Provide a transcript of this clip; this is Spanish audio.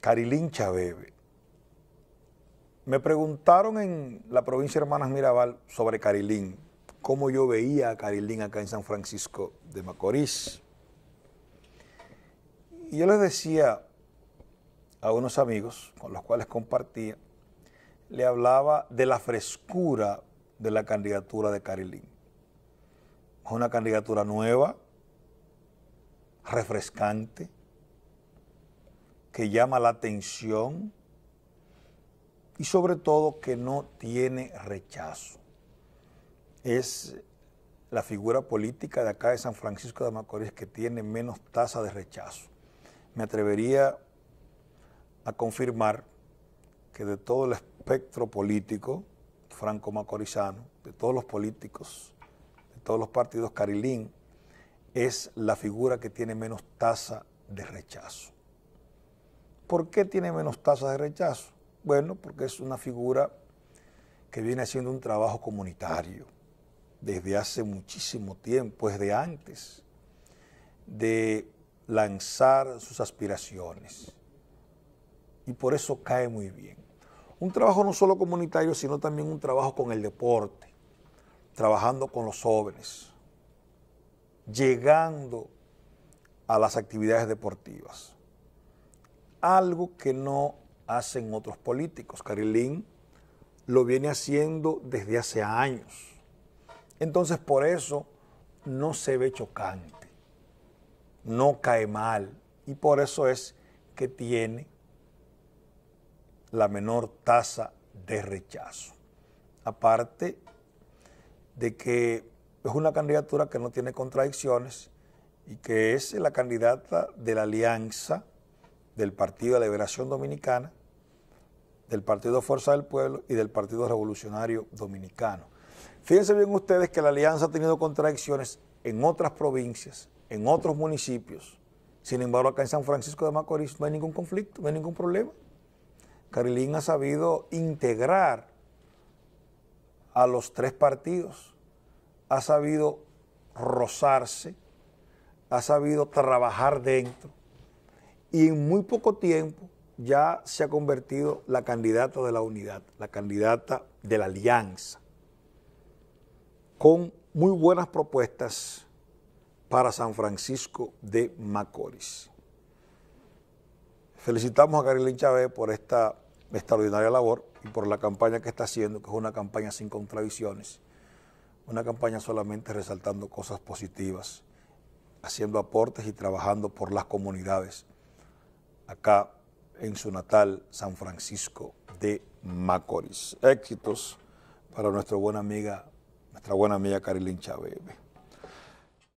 Carilín Chabebe. Me preguntaron en la provincia de Hermanas Mirabal sobre Carilín, cómo yo veía a Carilín acá en San Francisco de Macorís. Y yo les decía a unos amigos con los cuales compartía, le hablaba de la frescura de la candidatura de Carilín. una candidatura nueva, refrescante, que llama la atención y sobre todo que no tiene rechazo. Es la figura política de acá de San Francisco de Macorís que tiene menos tasa de rechazo. Me atrevería a confirmar que de todo el espectro político franco-macorizano, de todos los políticos, de todos los partidos carilín, es la figura que tiene menos tasa de rechazo. ¿Por qué tiene menos tasas de rechazo? Bueno, porque es una figura que viene haciendo un trabajo comunitario desde hace muchísimo tiempo, desde pues antes de lanzar sus aspiraciones. Y por eso cae muy bien. Un trabajo no solo comunitario, sino también un trabajo con el deporte, trabajando con los jóvenes, llegando a las actividades deportivas algo que no hacen otros políticos. Carilín lo viene haciendo desde hace años. Entonces, por eso no se ve chocante, no cae mal, y por eso es que tiene la menor tasa de rechazo. Aparte de que es una candidatura que no tiene contradicciones y que es la candidata de la alianza del Partido de Liberación Dominicana, del Partido Fuerza del Pueblo y del Partido Revolucionario Dominicano. Fíjense bien ustedes que la alianza ha tenido contradicciones en otras provincias, en otros municipios. Sin embargo, acá en San Francisco de Macorís no hay ningún conflicto, no hay ningún problema. Carilín ha sabido integrar a los tres partidos, ha sabido rozarse, ha sabido trabajar dentro, y en muy poco tiempo ya se ha convertido la candidata de la unidad, la candidata de la alianza, con muy buenas propuestas para San Francisco de Macorís. Felicitamos a Carilín Chávez por esta extraordinaria labor y por la campaña que está haciendo, que es una campaña sin contradicciones, una campaña solamente resaltando cosas positivas, haciendo aportes y trabajando por las comunidades acá en su natal San Francisco de Macorís. Éxitos para nuestra buena amiga, nuestra buena amiga Karlyn Chávez.